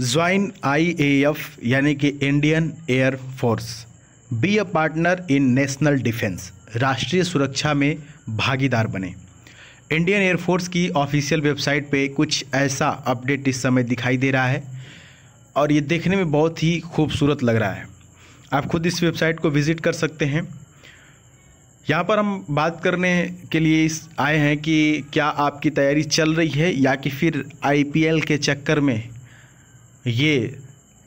join IAF यानी कि Indian air force be a partner in national defence राष्ट्रीय सुरक्षा में भागीदार बने इंडियन एयरफोर्स की ऑफिशियल वेबसाइट पे कुछ ऐसा अपडेट इस समय दिखाई दे रहा है और ये देखने में बहुत ही खूबसूरत लग रहा है आप खुद इस वेबसाइट को विज़िट कर सकते हैं यहाँ पर हम बात करने के लिए इस आए हैं कि क्या आपकी तैयारी चल रही है या कि फिर आईपीएल के चक्कर में ये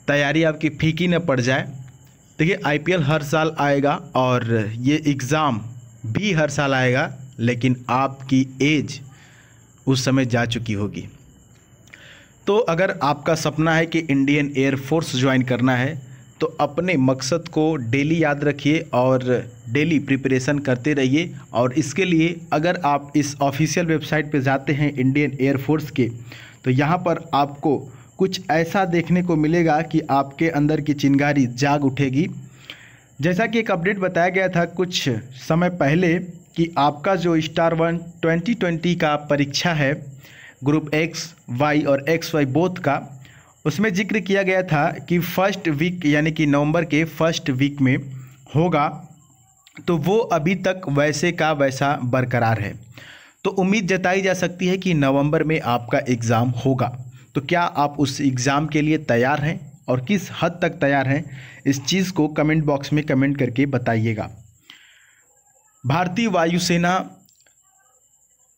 तैयारी आपकी फीकी न पड़ जाए देखिए आईपीएल हर साल आएगा और ये एग्ज़ाम भी हर साल आएगा लेकिन आपकी एज उस समय जा चुकी होगी तो अगर आपका सपना है कि इंडियन एयरफोर्स ज्वाइन करना है तो अपने मकसद को डेली याद रखिए और डेली प्रिपरेशन करते रहिए और इसके लिए अगर आप इस ऑफिशियल वेबसाइट पर जाते हैं इंडियन एयरफोर्स के तो यहाँ पर आपको कुछ ऐसा देखने को मिलेगा कि आपके अंदर की चिंगारी जाग उठेगी जैसा कि एक अपडेट बताया गया था कुछ समय पहले कि आपका जो स्टार वन 2020 का परीक्षा है ग्रुप एक्स वाई और एक्स वाई बोथ का उसमें जिक्र किया गया था कि फर्स्ट वीक यानी कि नवंबर के फर्स्ट वीक में होगा तो वो अभी तक वैसे का वैसा बरकरार है तो उम्मीद जताई जा सकती है कि नवंबर में आपका एग्ज़ाम होगा तो क्या आप उस एग्ज़ाम के लिए तैयार हैं और किस हद तक तैयार हैं इस चीज़ को कमेंट बॉक्स में कमेंट करके बताइएगा भारतीय वायुसेना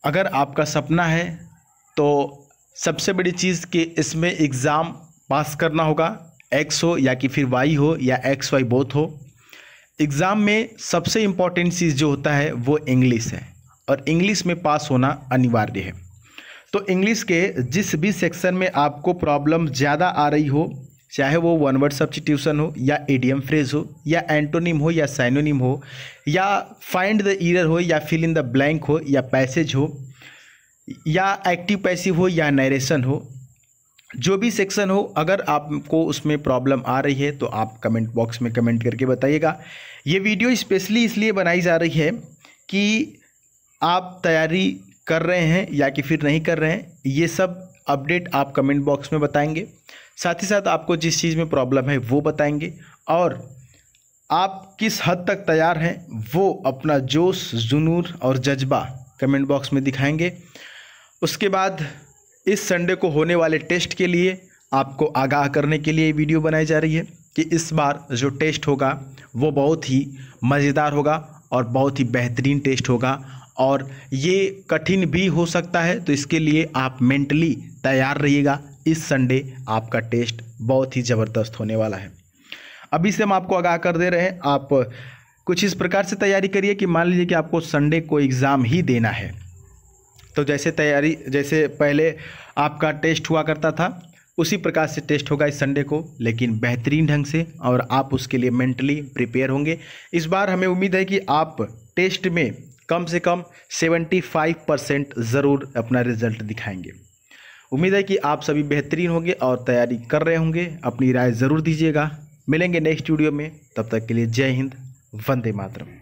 अगर आपका सपना है तो सबसे बड़ी चीज़ कि इसमें एग्ज़ाम पास करना होगा एक्स हो या कि फिर वाई हो या एक्स वाई बोथ हो एग्ज़ाम में सबसे इम्पॉर्टेंट चीज़ जो होता है वो इंग्लिश है और इंग्लिश में पास होना अनिवार्य है तो इंग्लिश के जिस भी सेक्शन में आपको प्रॉब्लम ज़्यादा आ रही हो चाहे वो वन वर्ड सब्सटीट्यूशन हो या एडियम फ्रेज हो या एंटोनिम हो या साइनोनिम हो या फाइंड द ईयर हो या फिल इन द ब्लैंक हो या पैसेज हो या एक्टिव पैसिव हो या नरेशन हो जो भी सेक्शन हो अगर आपको उसमें प्रॉब्लम आ रही है तो आप कमेंट बॉक्स में कमेंट करके बताइएगा ये वीडियो स्पेशली इसलिए बनाई जा रही है कि आप तैयारी कर रहे हैं या कि फिर नहीं कर रहे हैं ये सब अपडेट आप कमेंट बॉक्स में बताएंगे साथ ही साथ आपको जिस चीज़ में प्रॉब्लम है वो बताएंगे और आप किस हद तक तैयार हैं वो अपना जोश जुनूर और जज्बा कमेंट बॉक्स में दिखाएंगे उसके बाद इस संडे को होने वाले टेस्ट के लिए आपको आगाह करने के लिए वीडियो बनाई जा रही है कि इस बार जो टेस्ट होगा वो बहुत ही मज़ेदार होगा और बहुत ही बेहतरीन टेस्ट होगा और ये कठिन भी हो सकता है तो इसके लिए आप मेंटली तैयार रहिएगा इस संडे आपका टेस्ट बहुत ही ज़बरदस्त होने वाला है अभी से हम आपको आगाह कर दे रहे हैं आप कुछ इस प्रकार से तैयारी करिए कि मान लीजिए कि आपको संडे को एग्ज़ाम ही देना है तो जैसे तैयारी जैसे पहले आपका टेस्ट हुआ करता था उसी प्रकार से टेस्ट होगा इस संडे को लेकिन बेहतरीन ढंग से और आप उसके लिए मेंटली प्रिपेयर होंगे इस बार हमें उम्मीद है कि आप टेस्ट में कम से कम 75 परसेंट ज़रूर अपना रिजल्ट दिखाएंगे उम्मीद है कि आप सभी बेहतरीन होंगे और तैयारी कर रहे होंगे अपनी राय ज़रूर दीजिएगा मिलेंगे नेक्स्ट वीडियो में तब तक के लिए जय हिंद वंदे मातरम